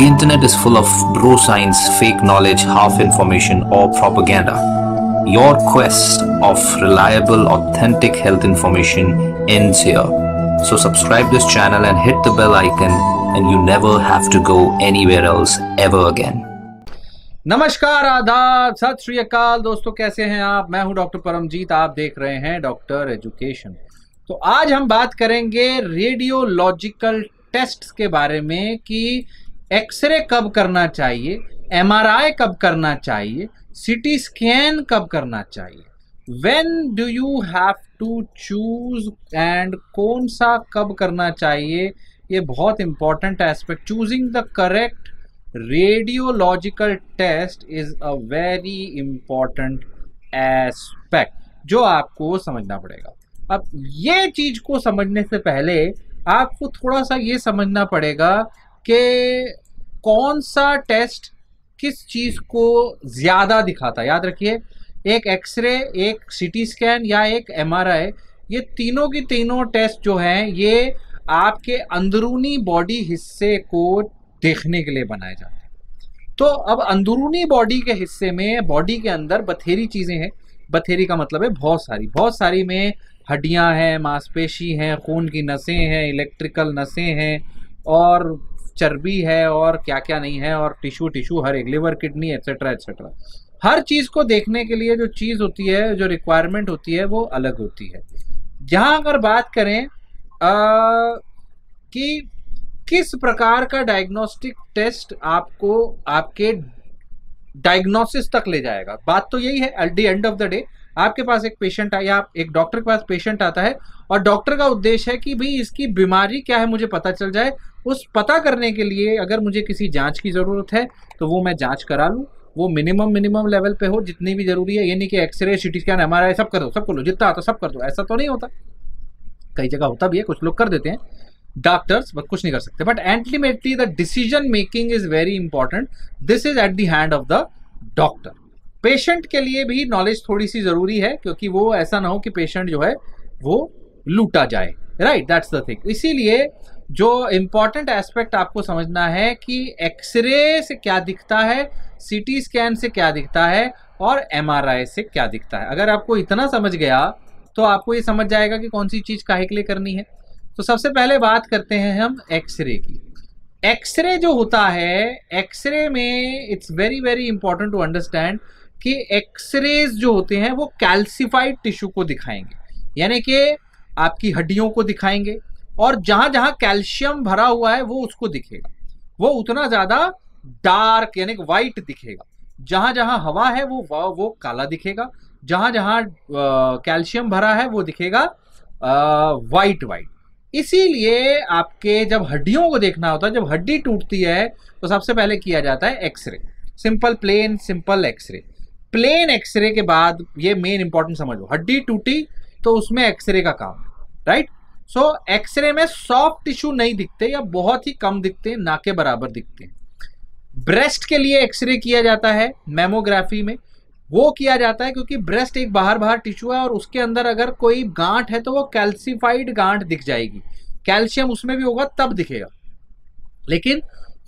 The internet is full of bro science, fake knowledge, half information, or propaganda. Your quest of reliable, authentic health information ends here. So subscribe this channel and hit the bell icon and you never have to go anywhere else ever again. नमस्कार आदाब सत श्री अकाल दोस्तों कैसे हैं आप मैं हूं डॉक्टर परमजीत आप देख रहे हैं डॉक्टर एजुकेशन तो आज हम बात करेंगे रेडियोलॉजिकल टेस्ट के बारे में कि एक्सरे कब करना चाहिए एमआरआई कब करना चाहिए सीटी स्कैन कब करना चाहिए when do you have to choose and कौन सा कब करना चाहिए ये बहुत important aspect choosing the correct radiological test is a very important aspect जो आपको समझना पड़ेगा अब ये चीज को समझने से पहले आपको थोड़ा सा ये समझना पड़ेगा कि कौन सा टेस्ट किस चीज़ को ज़्यादा दिखाता है याद रखिए एक एक्सरे एक सीटी स्कैन या एक एमआरआई ये तीनों की तीनों टेस्ट जो हैं ये आपके अंदरूनी बॉडी हिस्से को देखने के लिए बनाए जाते हैं तो अब अंदरूनी बॉडी के हिस्से में बॉडी के अंदर बथेरी चीज़ें हैं बथेरी का मतलब है बहुत सारी बहुत सारी में हड्डियां हैं मांसपेशी हैं खून की नसें हैं इलेक्ट्रिकल नसें हैं और चर्बी है और क्या क्या नहीं है और टिश्यू टिश्यू हर एक लिवर किडनी एक्सेट्रा एक्सेट्रा हर चीज़ को देखने के लिए जो चीज़ होती है जो रिक्वायरमेंट होती है वो अलग होती है जहां अगर बात करें आ, कि किस प्रकार का डायग्नोस्टिक टेस्ट आपको आपके डायग्नोसिस तक ले जाएगा बात तो यही है at the end of the day आपके पास एक पेशेंट आप एक डॉक्टर के पास पेशेंट आता है और डॉक्टर का उद्देश्य है कि भाई इसकी बीमारी क्या है मुझे पता चल जाए उस पता करने के लिए अगर मुझे किसी जांच की ज़रूरत है तो वो मैं जांच करा लूँ वो मिनिमम मिनिमम लेवल पे हो जितनी भी ज़रूरी है ये नहीं कि x ray C T scan M सब कर दो सब कर लो जितना आता सब कर दो ऐसा तो नहीं होता कई जगह होता भी है कुछ लोग कर देते हैं डॉक्टर्स बट कुछ नहीं कर सकते but ultimately the decision making is very important this is at the hand of the doctor patient के लिए भी नॉलेज थोड़ी सी जरूरी है क्योंकि वो ऐसा ना हो कि पेशेंट जो है वो लूटा जाए राइट दैट्स द थिंग इसीलिए जो इम्पॉर्टेंट एस्पेक्ट आपको समझना है कि एक्सरे से क्या दिखता है सीटी स्कैन से क्या दिखता है और एम से क्या दिखता है अगर आपको इतना समझ गया तो आपको ये समझ जाएगा कि कौन सी चीज़ काहे के लिए करनी है तो सबसे पहले बात करते हैं हम एक्सरे की एक्सरे जो होता है एक्सरे में it's very very important to understand कि एक्सरेज जो होते हैं वो कैल्सिफाइड टिश्यू को दिखाएंगे यानी कि आपकी हड्डियों को दिखाएंगे और जहां जहां कैल्शियम भरा हुआ है वो उसको दिखेगा वो उतना ज्यादा डार्क यानी कि वाइट दिखेगा जहां जहां हवा है वो वो काला दिखेगा जहां जहां कैल्शियम भरा है वो दिखेगा वाइट वाइट इसीलिए आपके जब हड्डियों को देखना होता है जब हड्डी टूटती है तो सबसे पहले किया जाता है x ray simple plain simple x ray plain x ray के बाद ये मेन इंपॉर्टेंट समझो हड्डी टूटी तो उसमें एक्सरे का काम राइट सो एक्सरे में सॉफ्ट टिश्यू नहीं दिखते या बहुत ही कम दिखते हैं ना के बराबर दिखते हैं ब्रेस्ट के लिए एक्सरे किया जाता है मेमोग्राफी में वो किया जाता है क्योंकि ब्रेस्ट एक बाहर बाहर टिश्यू है और उसके अंदर अगर कोई गांठ है तो वो कैल्सिफाइड गांठ दिख जाएगी कैल्शियम उसमें भी होगा तब दिखेगा लेकिन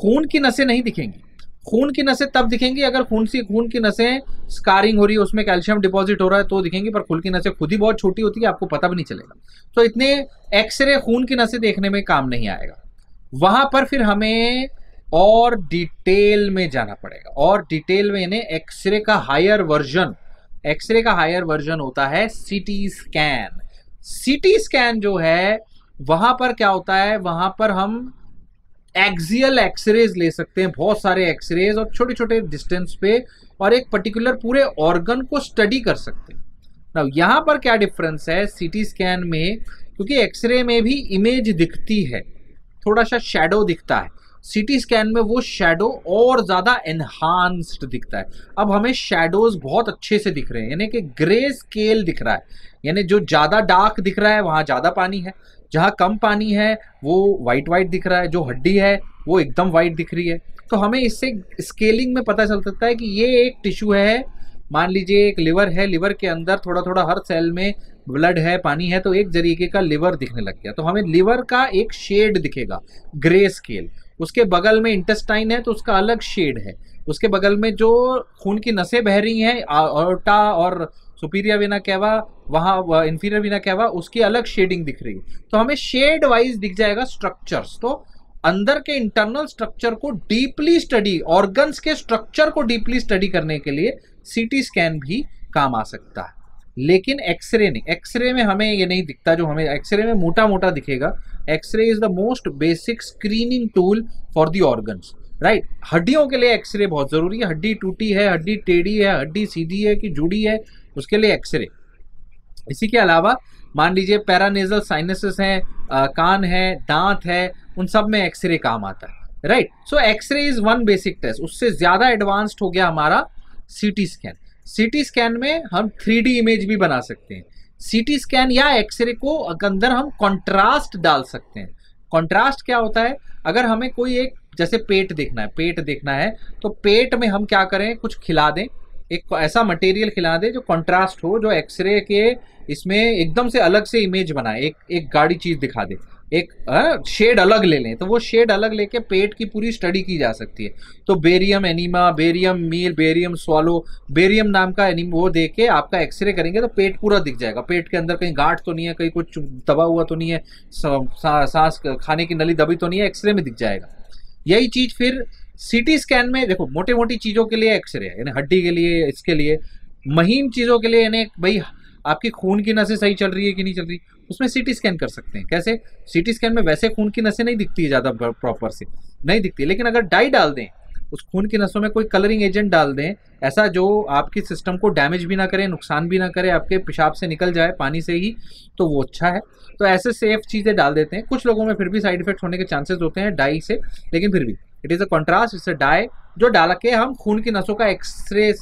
खून की नसें नहीं दिखेंगी खून की नसें तब दिखेंगी अगर खून सी खून की नसें स्कारिंग हो रही है उसमें कैल्शियम डिपॉजिट हो रहा है तो दिखेंगी पर खून की नसें खुद ही बहुत छोटी होती है आपको पता भी नहीं चलेगा तो इतने एक्सरे खून की नसें देखने में काम नहीं आएगा वहां पर फिर हमें और डिटेल में जाना पड़ेगा और डिटेल में इन्हें एक्सरे का हायर वर्जन एक्सरे का हायर वर्जन होता है सिटी स्कैन सिटी स्कैन जो है वहां पर क्या होता है वहां पर हम एक्सियल एक्सरेज ले सकते हैं बहुत सारे एक्सरेज और छोटे छोटे डिस्टेंस पे और एक पर्टिकुलर पूरे ऑर्गन को स्टडी कर सकते हैं ना यहाँ पर क्या डिफरेंस है सीटी स्कैन में क्योंकि एक्सरे में भी इमेज दिखती है थोड़ा सा शेडो दिखता है सीटी स्कैन में वो शेडो और ज़्यादा एनहांस्ड दिखता है अब हमें शेडोज बहुत अच्छे से दिख रहे हैं यानी कि ग्रे स्केल दिख रहा है यानी जो ज़्यादा डार्क दिख रहा है वहाँ ज़्यादा पानी है जहाँ कम पानी है वो वाइट वाइट दिख रहा है जो हड्डी है वो एकदम वाइट दिख रही है तो हमें इससे स्केलिंग में पता चल सकता है कि ये एक टिश्यू है मान लीजिए एक लिवर है लिवर के अंदर थोड़ा थोड़ा हर सेल में ब्लड है पानी है तो एक तरीके का लिवर दिखने लग गया तो हमें लिवर का एक शेड दिखेगा ग्रे स्केल उसके बगल में इंटेस्टाइन है तो उसका अलग शेड है उसके बगल में जो खून की नसें बह रही हैं ओटा और सुपीरियर बिना कहवा वहाँ इन्फीरियर बिना कहवा उसकी अलग शेडिंग दिख रही है तो हमें शेड वाइज दिख जाएगा स्ट्रक्चर्स तो अंदर के इंटरनल स्ट्रक्चर को डीपली स्टडी ऑर्गन्स के स्ट्रक्चर को डीपली स्टडी करने के लिए सीटी स्कैन भी काम आ सकता है लेकिन एक्सरे नहीं एक्सरे में हमें ये नहीं दिखता जो हमें एक्सरे में मोटा मोटा दिखेगा x ray is the most basic screening tool for the organs right right? हड्डियों के लिए एक्सरे बहुत ज़रूरी है हड्डी टूटी है हड्डी टेढ़ी है हड्डी सीधी है कि जुड़ी है उसके लिए एक्सरे इसी के अलावा मान लीजिए पैरानेजल साइनसेस हैं कान है दांत है उन सब में एक्सरे काम आता है right so x ray is one basic test उससे ज़्यादा एडवांस्ड हो गया हमारा सीटी स्कैन सीटी स्कैन में हम थ्री इमेज भी बना सकते हैं सीटी स्कैन या एक्सरे को अंदर हम कॉन्ट्रास्ट डाल सकते हैं कॉन्ट्रास्ट क्या होता है अगर हमें कोई एक जैसे पेट देखना है पेट देखना है तो पेट में हम क्या करें कुछ खिला दें एक ऐसा मटेरियल खिला दें जो कंट्रास्ट हो जो एक्सरे के इसमें एकदम से अलग से इमेज बनाए एक एक गाड़ी चीज़ दिखा दे एक आ, शेड अलग ले लें तो वो शेड अलग लेके पेट की पूरी स्टडी की जा सकती है तो barium enema barium meal barium swallow barium नाम का एनिम वो दे के आपका एक्सरे करेंगे तो पेट पूरा दिख जाएगा पेट के अंदर कहीं गांठ तो नहीं है कहीं कुछ दबा हुआ तो नहीं है सांस खाने की नली दबी तो नहीं है एक्सरे में दिख जाएगा यही चीज फिर सीटी स्कैन में देखो मोटे मोटी चीज़ों के लिए एक्सरे है यानी हड्डी के लिए इसके लिए महीन चीज़ों के लिए यानी भाई आपकी खून की नसें सही चल रही है कि नहीं चल रही उसमें सीटी स्कैन कर सकते हैं कैसे सिटी स्कैन में वैसे खून की नसें नहीं दिखती है ज़्यादा प्रॉपर से नहीं दिखती लेकिन अगर डाई डाल दें उस खून की नसों में कोई कलरिंग एजेंट डाल दें ऐसा जो आपकी सिस्टम को डैमेज भी ना करे नुकसान भी ना करे आपके पेशाब से निकल जाए पानी से ही तो वो अच्छा है तो ऐसे सेफ चीज़ें डाल देते हैं कुछ लोगों में फिर भी साइड इफेक्ट होने के चांसेस होते हैं डाई से लेकिन फिर भी it is a contrast it's a dye जो डाल के हम खून की नसों का एक्सरे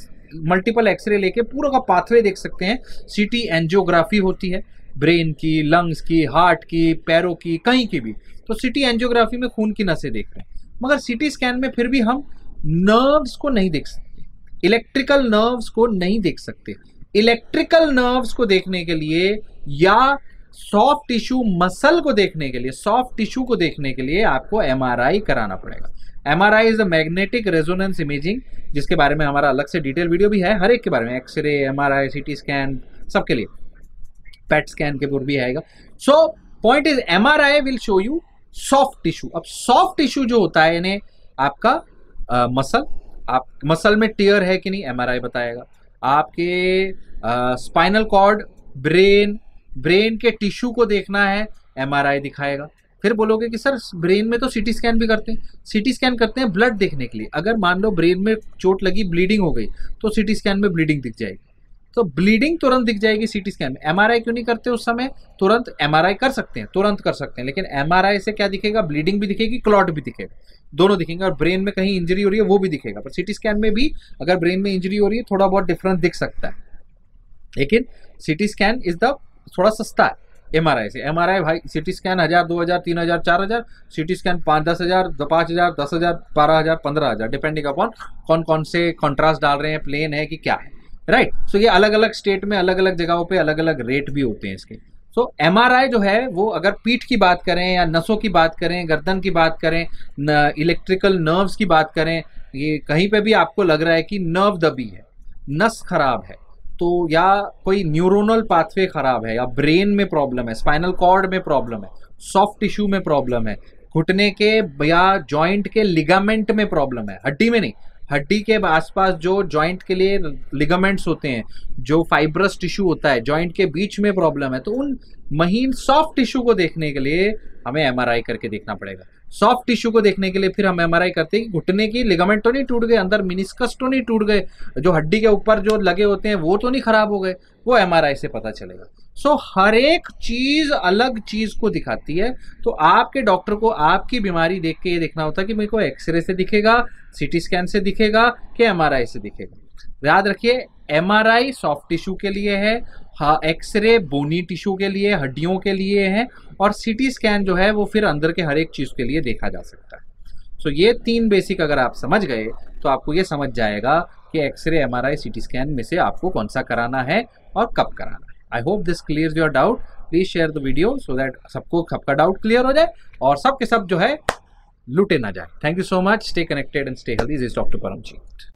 मल्टीपल एक्सरे लेके पूरा का पाथवे देख सकते हैं सीटी एंजियोग्राफी होती है ब्रेन की लंग्स की हार्ट की पैरों की कहीं की भी तो सिटी एंजियोग्राफी में खून की नसें देख रहे हैं मगर सिटी स्कैन में फिर भी हम नर्व्स को नहीं देख सकते इलेक्ट्रिकल नर्व्स को नहीं देख सकते इलेक्ट्रिकल नर्व्स को देखने के लिए या सॉफ्ट टिश्यू मसल को देखने के लिए सॉफ्ट टिश्यू को देखने के लिए आपको एमआरआई कराना पड़ेगा MRI is a magnetic resonance imaging जिसके बारे में हमारा अलग से डिटेल वीडियो भी है हर एक के बारे में एक्सरे एमआरआई टी स्कैन सबके लिए पैट स्कैन के पूर्व भी आएगा so point is MRI will show you soft tissue अब सॉफ्ट टिश्यू जो होता है यानी आपका आ, मसल आप मसल में टीयर है कि नहीं एमआरआई बताएगा आपके स्पाइनल कॉर्ड ब्रेन ब्रेन के टिश्यू को देखना है एमआरआई दिखाएगा फिर बोलोगे कि सर ब्रेन में तो सीटी स्कैन भी करते हैं सीटी स्कैन करते हैं ब्लड देखने के लिए अगर मान लो ब्रेन में चोट लगी ब्लीडिंग हो गई तो सीटी स्कैन में ब्लीडिंग दिख जाएगी तो ब्लीडिंग तुरंत दिख जाएगी सीटी स्कैन में एमआरआई क्यों नहीं करते उस समय तुरंत एमआरआई कर सकते हैं तुरंत कर सकते हैं लेकिन एमआरआई से क्या दिखेगा ब्लीडिंग भी दिखेगी क्लॉट भी दिखेगा दोनों दिखेंगे और ब्रेन में कहीं इंजरी हो रही है वो भी दिखेगा पर सिटी स्कैन में भी अगर ब्रेन में इंजरी हो रही है थोड़ा बहुत डिफरेंस दिख सकता है लेकिन सिटी स्कैन इज द थोड़ा सस्ता है एम आर आई से एम आर आई भाई सिटी स्कैन हज़ार दो हज़ार तीन हज़ार चार हज़ार सिटी स्कैन पाँच दस हज़ार पाँच हज़ार दस हज़ार बारह हज़ार पंद्रह हज़ार डिपेंडिंग अपॉन कौन कौन से कॉन्ट्रास्ट डाल रहे हैं प्लेन है कि क्या है राइट right. सो so, ये अलग अलग स्टेट में अलग अलग जगहों पे अलग अलग रेट भी होते हैं इसके सो so, एम जो है वो अगर पीठ की बात करें या नसों की बात करें गर्दन की बात करें न, इलेक्ट्रिकल नर्व्स की बात करें ये कहीं पे भी आपको लग रहा है कि नर्व दबी है नस खराब है तो या कोई न्यूरोनल पाथवे खराब है या ब्रेन में प्रॉब्लम है स्पाइनल कॉर्ड में प्रॉब्लम है सॉफ्ट टिश्यू में प्रॉब्लम है घुटने के या जॉइंट के लिगामेंट में प्रॉब्लम है हड्डी में नहीं हड्डी के आसपास जो जॉइंट के लिए लिगामेंट्स होते हैं जो फाइब्रस टिश्यू होता है जॉइंट के बीच में प्रॉब्लम है तो उन महीन सॉफ्ट टिश्यू को देखने के लिए हमें एमआरआई करके देखना पड़ेगा सॉफ्ट टिश्यू को देखने के लिए फिर हम एमआरआई करते हैं कि घुटने की लिगामेंट तो नहीं टूट गए अंदर मिनिस्कस तो नहीं टूट गए जो हड्डी के ऊपर जो लगे होते हैं वो तो नहीं खराब हो गए वो एमआरआई से पता चलेगा सो so, हर एक चीज अलग चीज को दिखाती है तो आपके डॉक्टर को आपकी बीमारी देख के ये देखना होता है कि मेरे को एक्सरे से दिखेगा सीटी स्कैन से दिखेगा कि एमआरआई से दिखेगा याद रखिए एमआरआई सॉफ्ट टिश्यू के लिए है एक्सरे बोनी टिश्यू के लिए हड्डियों के लिए है और सीटी स्कैन जो है वो फिर अंदर के हर एक चीज़ के लिए देखा जा सकता है सो so, ये तीन बेसिक अगर आप समझ गए तो आपको ये समझ जाएगा कि एक्सरे एमआरआई सीटी स्कैन में से आपको कौन सा कराना है और कब कराना है I hope this clear your doubt please share the video so that सबको सबका डाउट क्लियर हो जाए और सबके सब जो है लुटे ना जाए thank you so much stay connected and stay health is doctor Paramjit